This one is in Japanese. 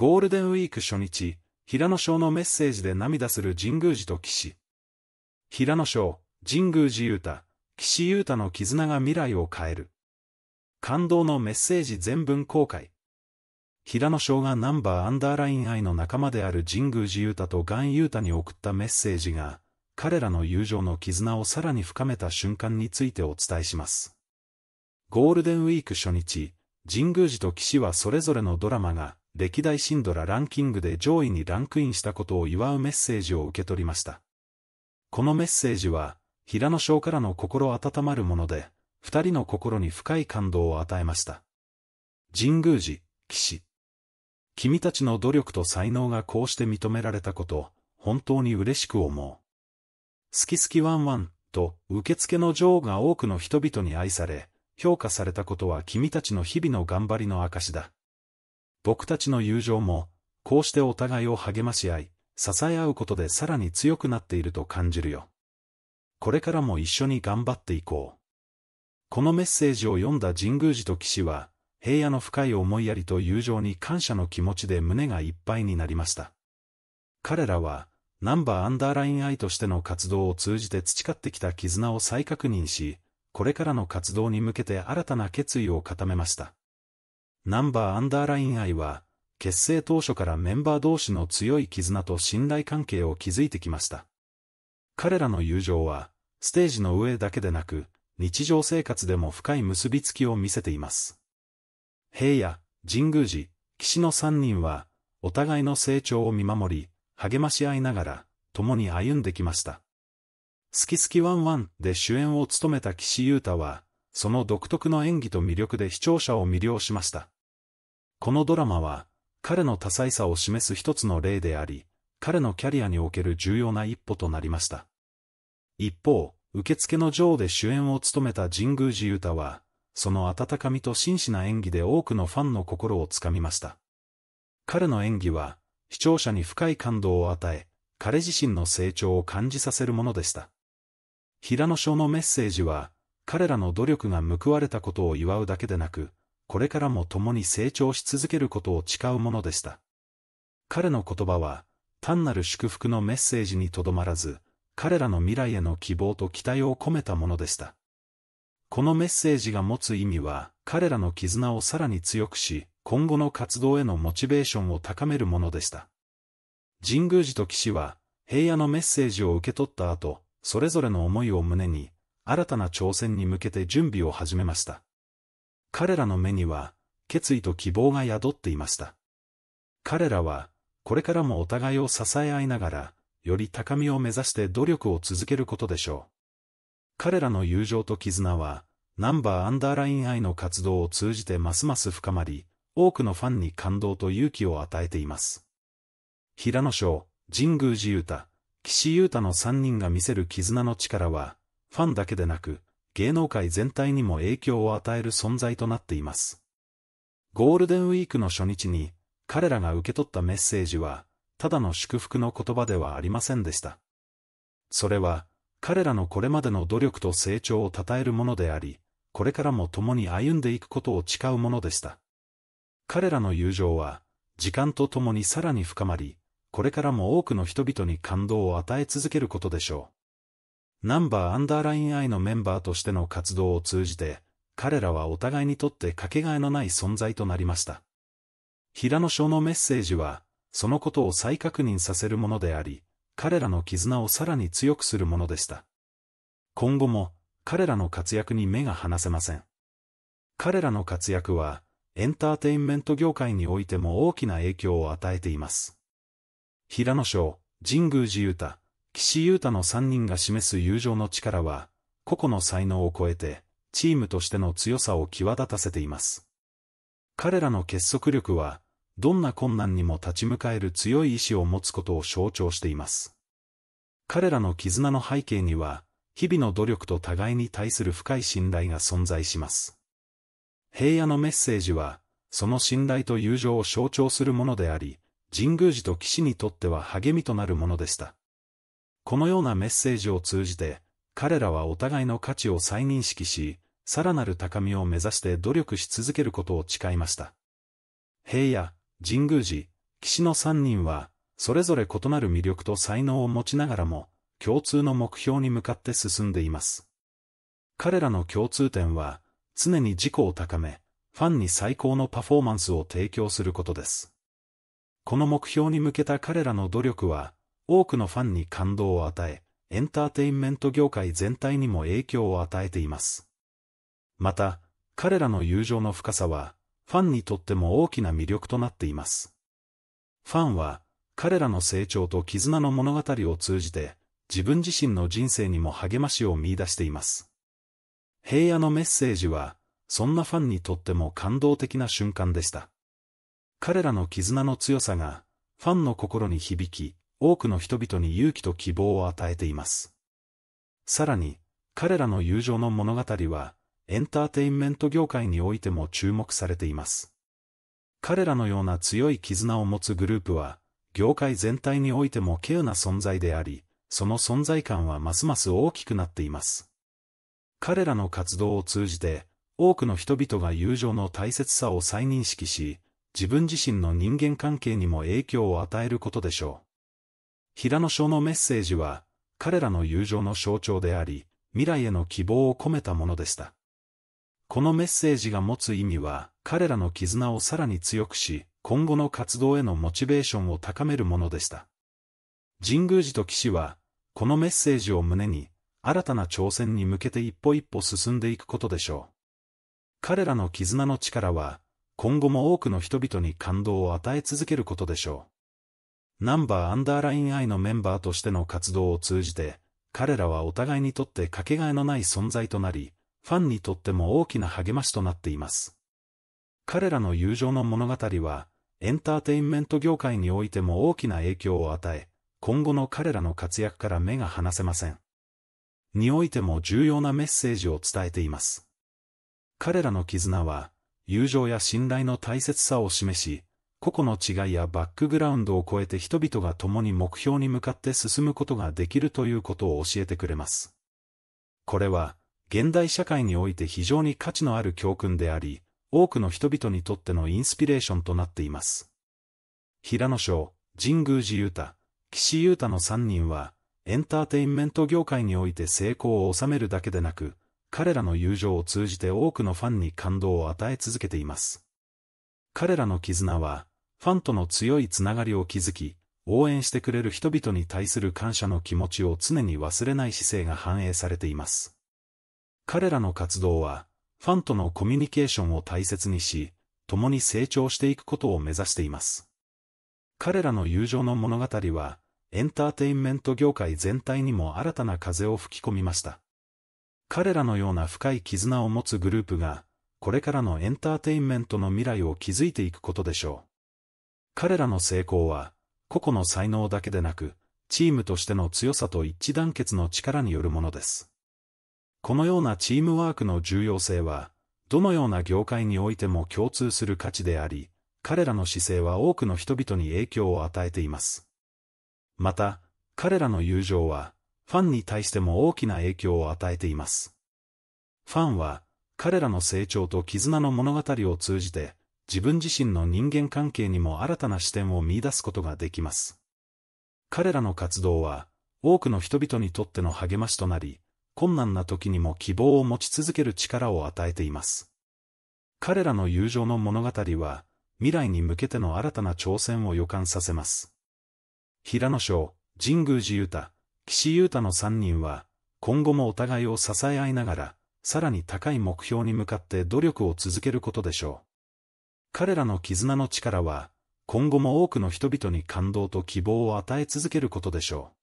ゴールデンウィーク初日、平野翔のメッセージで涙する神宮寺と岸。平野翔、神宮寺優太、岸優太の絆が未来を変える。感動のメッセージ全文公開。平野翔がナンバーアンダーライン愛の仲間である神宮寺優太とガン優太に送ったメッセージが、彼らの友情の絆をさらに深めた瞬間についてお伝えします。ゴールデンウィーク初日、神宮寺と岸はそれぞれのドラマが、歴代シンドラランキングで上位にランクインしたことを祝うメッセージを受け取りました。このメッセージは、平野翔からの心温まるもので、二人の心に深い感動を与えました。神宮寺、騎士。君たちの努力と才能がこうして認められたこと、本当に嬉しく思う。好き好きワンワン、と、受付の女王が多くの人々に愛され、評価されたことは君たちの日々の頑張りの証だ。僕たちの友情も、こうしてお互いを励まし合い、支え合うことでさらに強くなっていると感じるよ。これからも一緒に頑張っていこう。このメッセージを読んだ神宮寺と騎士は、平野の深い思いやりと友情に感謝の気持ちで胸がいっぱいになりました。彼らは、ナンバーアンダーライン愛としての活動を通じて培ってきた絆を再確認し、これからの活動に向けて新たな決意を固めました。ナンバーアンダーライン愛は、結成当初からメンバー同士の強い絆と信頼関係を築いてきました。彼らの友情は、ステージの上だけでなく、日常生活でも深い結びつきを見せています。平野、神宮寺、岸の3人は、お互いの成長を見守り、励まし合いながら、共に歩んできました。好き好きワンワンで主演を務めた岸優太は、その独特の演技と魅力で視聴者を魅了しました。このドラマは、彼の多彩さを示す一つの例であり、彼のキャリアにおける重要な一歩となりました。一方、受付の女王で主演を務めた神宮寺ユ太は、その温かみと真摯な演技で多くのファンの心をつかみました。彼の演技は、視聴者に深い感動を与え、彼自身の成長を感じさせるものでした。平野翔のメッセージは、彼らの努力が報われたことを祝うだけでなく、これからも共に成長し続けることを誓うものでした。彼の言葉は、単なる祝福のメッセージにとどまらず、彼らの未来への希望と期待を込めたものでした。このメッセージが持つ意味は、彼らの絆をさらに強くし、今後の活動へのモチベーションを高めるものでした。神宮寺と岸は、平野のメッセージを受け取った後、それぞれの思いを胸に、新たな挑戦に向けて準備を始めました。彼らの目には、決意と希望が宿っていました。彼らは、これからもお互いを支え合いながら、より高みを目指して努力を続けることでしょう。彼らの友情と絆は、ナンバーアンダーライン愛の活動を通じてますます深まり、多くのファンに感動と勇気を与えています。平野翔、神宮寺優太、岸優太の3人が見せる絆の力は、ファンだけでなく、芸能界全体にも影響を与える存在となっています。ゴールデンウィークの初日に、彼らが受け取ったメッセージは、ただの祝福の言葉ではありませんでした。それは、彼らのこれまでの努力と成長を称えるものであり、これからも共に歩んでいくことを誓うものでした。彼らの友情は、時間とともにさらに深まり、これからも多くの人々に感動を与え続けることでしょう。ナンバーアンダーライン I のメンバーとしての活動を通じて、彼らはお互いにとってかけがえのない存在となりました。平野翔のメッセージは、そのことを再確認させるものであり、彼らの絆をさらに強くするものでした。今後も、彼らの活躍に目が離せません。彼らの活躍は、エンターテインメント業界においても大きな影響を与えています。平野翔、神宮寺優太。岸優太の3人が示す友情の力は、個々の才能を超えて、チームとしての強さを際立たせています。彼らの結束力は、どんな困難にも立ち向かえる強い意志を持つことを象徴しています。彼らの絆の背景には、日々の努力と互いに対する深い信頼が存在します。平野のメッセージは、その信頼と友情を象徴するものであり、神宮寺と騎士にとっては励みとなるものでした。このようなメッセージを通じて、彼らはお互いの価値を再認識し、さらなる高みを目指して努力し続けることを誓いました。平野、神宮寺、岸の3人は、それぞれ異なる魅力と才能を持ちながらも、共通の目標に向かって進んでいます。彼らの共通点は、常に自己を高め、ファンに最高のパフォーマンスを提供することです。この目標に向けた彼らの努力は、多くのファンに感動を与え、エンターテインメント業界全体にも影響を与えています。また、彼らの友情の深さは、ファンにとっても大きな魅力となっています。ファンは、彼らの成長と絆の物語を通じて、自分自身の人生にも励ましを見出しています。平野のメッセージは、そんなファンにとっても感動的な瞬間でした。彼らの絆の強さが、ファンの心に響き、多くの人々に勇気と希望を与えています。さらに、彼らの友情の物語は、エンターテインメント業界においても注目されています。彼らのような強い絆を持つグループは、業界全体においても稀有な存在であり、その存在感はますます大きくなっています。彼らの活動を通じて、多くの人々が友情の大切さを再認識し、自分自身の人間関係にも影響を与えることでしょう。平野翔のメッセージは、彼らの友情の象徴であり、未来への希望を込めたものでした。このメッセージが持つ意味は、彼らの絆をさらに強くし、今後の活動へのモチベーションを高めるものでした。神宮寺と騎士は、このメッセージを胸に、新たな挑戦に向けて一歩一歩進んでいくことでしょう。彼らの絆の力は、今後も多くの人々に感動を与え続けることでしょう。ナンバーアンダーライン I のメンバーとしての活動を通じて、彼らはお互いにとってかけがえのない存在となり、ファンにとっても大きな励ましとなっています。彼らの友情の物語は、エンターテインメント業界においても大きな影響を与え、今後の彼らの活躍から目が離せません。においても重要なメッセージを伝えています。彼らの絆は、友情や信頼の大切さを示し、個々の違いやバックグラウンドを超えて人々が共に目標に向かって進むことができるということを教えてくれます。これは、現代社会において非常に価値のある教訓であり、多くの人々にとってのインスピレーションとなっています。平野翔、神宮寺雄太、岸優太の3人は、エンターテインメント業界において成功を収めるだけでなく、彼らの友情を通じて多くのファンに感動を与え続けています。彼らの絆は、ファンとの強いつながりを築き、応援してくれる人々に対する感謝の気持ちを常に忘れない姿勢が反映されています。彼らの活動は、ファンとのコミュニケーションを大切にし、共に成長していくことを目指しています。彼らの友情の物語は、エンターテインメント業界全体にも新たな風を吹き込みました。彼らのような深い絆を持つグループが、これからのエンターテインメントの未来を築いていくことでしょう。彼らの成功は、個々の才能だけでなく、チームとしての強さと一致団結の力によるものです。このようなチームワークの重要性は、どのような業界においても共通する価値であり、彼らの姿勢は多くの人々に影響を与えています。また、彼らの友情は、ファンに対しても大きな影響を与えています。ファンは、彼らの成長と絆の物語を通じて、自分自身の人間関係にも新たな視点を見出すことができます。彼らの活動は、多くの人々にとっての励ましとなり、困難な時にも希望を持ち続ける力を与えています。彼らの友情の物語は、未来に向けての新たな挑戦を予感させます。平野翔、神宮寺優太、岸優太の3人は、今後もお互いを支え合いながら、さらに高い目標に向かって努力を続けることでしょう。彼らの絆の力は、今後も多くの人々に感動と希望を与え続けることでしょう。